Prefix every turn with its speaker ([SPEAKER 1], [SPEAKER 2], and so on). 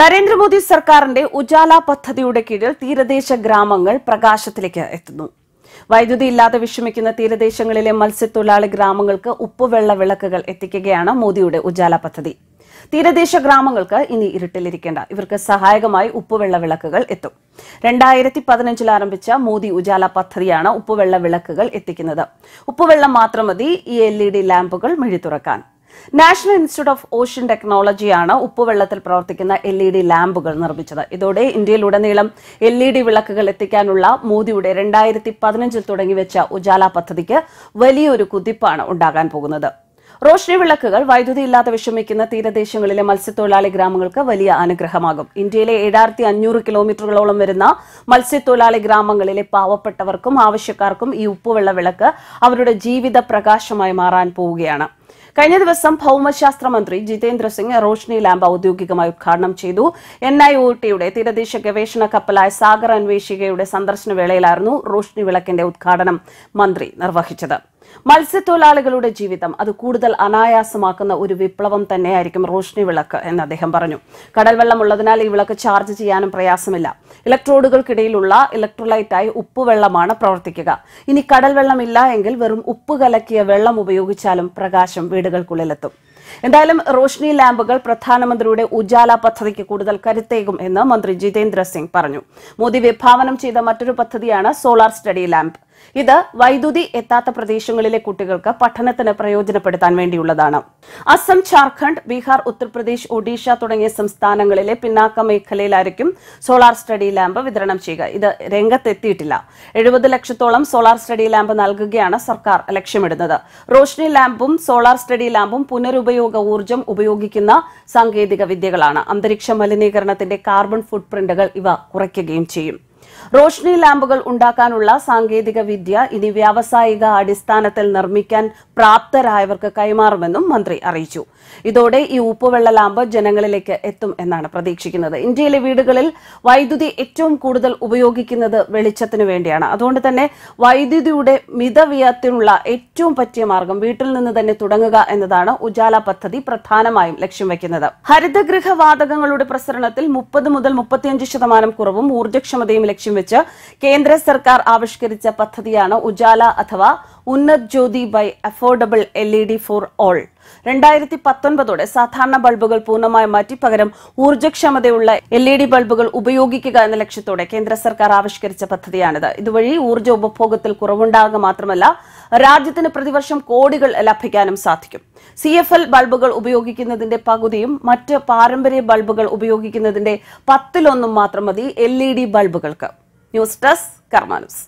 [SPEAKER 1] നരേന്ദ്രമോദി സർക്കാരിന്റെ ഉജാല പദ്ധതിയുടെ കീഴിൽ തീരദേശ ഗ്രാമങ്ങൾ പ്രകാശത്തിലേക്ക് എത്തുന്നു വൈദ്യുതി ഇല്ലാതെ വിഷമിക്കുന്ന തീരദേശങ്ങളിലെ മത്സ്യത്തൊഴിലാളി ഗ്രാമങ്ങൾക്ക് ഉപ്പുവെള്ള വിളക്കുകൾ എത്തിക്കുകയാണ് മോദിയുടെ ഉജാല പദ്ധതി തീരദേശ ഗ്രാമങ്ങൾക്ക് ഇനി ഇരുട്ടിലിരിക്കേണ്ട ഇവർക്ക് സഹായകമായി ഉപ്പുവെള്ള വിളക്കുകൾ എത്തും രണ്ടായിരത്തി പതിനഞ്ചിൽ ആരംഭിച്ച മോദി ഉജാല പദ്ധതിയാണ് ഉപ്പുവെള്ള വിളക്കുകൾ എത്തിക്കുന്നത് ഉപ്പുവെള്ളം മാത്രം മതി ഈ എൽ ഇ ഡി ലാമ്പുകൾ മിഴി തുറക്കാൻ നാഷണൽ ഇൻസ്റ്റിറ്റ്യൂട്ട് ഓഫ് ഓഷ്യൻ ടെക്നോളജിയാണ് ഉപ്പുവെള്ളത്തിൽ പ്രവർത്തിക്കുന്ന എൽ ഇ ഡി ലാമ്പുകൾ നിർമ്മിച്ചത് ഇതോടെ ഇന്ത്യയിലുടനീളം എൽ ഇ ഡി വിളക്കുകൾ എത്തിക്കാനുള്ള മോദിയുടെ രണ്ടായിരത്തി പതിനഞ്ചിൽ തുടങ്ങി വെച്ച ഉജാല പദ്ധതിക്ക് വലിയൊരു കുതിപ്പാണ് ഉണ്ടാകാൻ പോകുന്നത് റോഷ്നി വിളക്കുകൾ വൈദ്യുതി ഇല്ലാതെ വിഷമിക്കുന്ന തീരദേശങ്ങളിലെ മത്സ്യത്തൊഴിലാളി ഗ്രാമങ്ങൾക്ക് വലിയ അനുഗ്രഹമാകും ഇന്ത്യയിലെ ഏഴായിരത്തി അഞ്ഞൂറ് കിലോമീറ്ററുകളോളം വരുന്ന മത്സ്യത്തൊഴിലാളി ഗ്രാമങ്ങളിലെ പാവപ്പെട്ടവർക്കും ആവശ്യക്കാർക്കും ഈ ഉപ്പുവെള്ള വിളക്ക് അവരുടെ ജീവിത പ്രകാശമായി മാറാൻ പോവുകയാണ് കഴിഞ്ഞ ദിവസം ഭൌമശാസ്ത്ര മന്ത്രി ജിതേന്ദ്ര സിംഗ് റോഷ്നി ലാംബ ഔദ്യോഗികമായി ഉദ്ഘാടനം ചെയ്തു എൻ ഐ ഒ ടിയുടെ തീരദേശ ഗവേഷണ കപ്പലായ സാഗർ അന്വേഷികയുടെ സന്ദർശന വേളയിലായിരുന്നു റോഷ്നി വിളക്കിന്റെ ഉദ്ഘാടനം മന്ത്രി നിർവഹിച്ചത് മത്സ്യത്തൊഴിലാളികളുടെ ജീവിതം അത് കൂടുതൽ അനായാസമാക്കുന്ന ഒരു വിപ്ലവം തന്നെയായിരിക്കും റോഷ്നി വിളക്ക് എന്ന് അദ്ദേഹം പറഞ്ഞു കടൽവെള്ളം ഉള്ളതിനാൽ ഈ വിളക്ക് ചാർജ് ചെയ്യാനും പ്രയാസമില്ല ഇലക്ട്രോഡുകൾക്കിടയിലുള്ള ഇലക്ട്രോലൈറ്റായി ഉപ്പുവെള്ളമാണ് പ്രവർത്തിക്കുക ഇനി കടൽവെള്ളം എങ്കിൽ വെറും ഉപ്പ് കലക്കിയ വെള്ളം ഉപയോഗിച്ചാലും പ്രകാശം വീടുകൾക്കുള്ളിലെത്തും എന്തായാലും റോഷ്നി ലാമ്പുകൾ പ്രധാനമന്ത്രിയുടെ ഉജാല പദ്ധതിക്ക് കൂടുതൽ കരുത്തേകും എന്ന് മന്ത്രി ജിതേന്ദ്ര സിംഗ് പറഞ്ഞു മോദി വിഭാവനം ചെയ്ത മറ്റൊരു പദ്ധതിയാണ് സോളാർ സ്റ്റഡി ലാമ്പ് ഇത് വൈദ്യുതി എത്താത്ത പ്രദേശങ്ങളിലെ കുട്ടികൾക്ക് പഠനത്തിന് പ്രയോജനപ്പെടുത്താൻ വേണ്ടിയുള്ളതാണ് അസം ജാർഖണ്ഡ് ബീഹാർ ഉത്തർപ്രദേശ് ഒഡീഷ തുടങ്ങിയ സംസ്ഥാനങ്ങളിലെ പിന്നാക്ക മേഖലയിലായിരിക്കും സോളാർ സ്റ്റഡി ലാമ്പ് വിതരണം ചെയ്യുക ഇത് രംഗത്തെത്തിയിട്ടില്ല എഴുപത് ലക്ഷത്തോളം സോളാർ സ്റ്റഡി ലാമ്പ് നൽകുകയാണ് സർക്കാർ ലക്ഷ്യമിടുന്നത് റോഷ്നി ലാമ്പും സോളാർ സ്റ്റഡി ലാമ്പും പുനരുപയോഗ ഊർജ്ജം ഉപയോഗിക്കുന്ന സാങ്കേതിക വിദ്യകളാണ് അന്തരീക്ഷ മലിനീകരണത്തിന്റെ കാർബൺ ഫുട്പ്രിന്റുകൾ ഇവ കുറയ്ക്കുകയും ചെയ്യും റോഷ്നി ലാമ്പുകൾ ഉണ്ടാക്കാനുള്ള സാങ്കേതിക വിദ്യ ഇനി വ്യാവസായിക അടിസ്ഥാനത്തിൽ നിർമ്മിക്കാൻ പ്രാപ്തരായവർക്ക് കൈമാറുമെന്നും മന്ത്രി അറിയിച്ചു ഇതോടെ ഈ ഉപ്പുവെള്ള ലാമ്പ് ജനങ്ങളിലേക്ക് എത്തും എന്നാണ് പ്രതീക്ഷിക്കുന്നത് ഇന്ത്യയിലെ വീടുകളിൽ വൈദ്യുതി ഏറ്റവും കൂടുതൽ ഉപയോഗിക്കുന്നത് വെളിച്ചത്തിനു വേണ്ടിയാണ് അതുകൊണ്ട് തന്നെ വൈദ്യുതിയുടെ മിതവ്യയത്തിനുള്ള ഏറ്റവും പറ്റിയ മാർഗം വീട്ടിൽ നിന്ന് തന്നെ തുടങ്ങുക എന്നതാണ് ഉജാല പദ്ധതി പ്രധാനമായും ലക്ഷ്യം വയ്ക്കുന്നത് ഹരിതഗൃഹ വാതകങ്ങളുടെ പ്രസരണത്തിൽ മുപ്പത് മുതൽ മുപ്പത്തിയഞ്ച് ശതമാനം കുറവും ഊർജ്ജക്ഷമതയും ലക്ഷ്യം ലക്ഷ്യംവെച്ച് കേന്ദ്ര സർക്കാർ ആവിഷ്കരിച്ച പദ്ധതിയാണ് ഉജാല അഥവാ Unnat Jyoti by affordable L E D for all രണ്ടായിരത്തി പത്തൊൻപതോടെ സാധാരണ ബൾബുകൾ പൂർണ്ണമായി മാറ്റി പകരം ഊർജ്ജക്ഷമതയുള്ള എൽ ഇ ഡി ബൾബുകൾ ഉപയോഗിക്കുക എന്ന ലക്ഷ്യത്തോടെ കേന്ദ്ര സർക്കാർ ആവിഷ്കരിച്ച പദ്ധതിയാണിത് ഇതുവഴി ഊർജ്ജ ഉപഭോഗത്തിൽ കുറവുണ്ടാകുക മാത്രമല്ല രാജ്യത്തിന് പ്രതിവർഷം കോടികൾ ലഭിക്കാനും സാധിക്കും സി എഫ് എൽ ബൾബുകൾ ഉപയോഗിക്കുന്നതിന്റെ പകുതിയും മറ്റ് പാരമ്പര്യ ബൾബുകൾ ഉപയോഗിക്കുന്നതിന്റെ പത്തിലൊന്നും മാത്രം മതി എൽ ഇ ഡി ബൾബുകൾക്ക് ന്യൂസ് ഡെസ്ക് കർമാനുസ്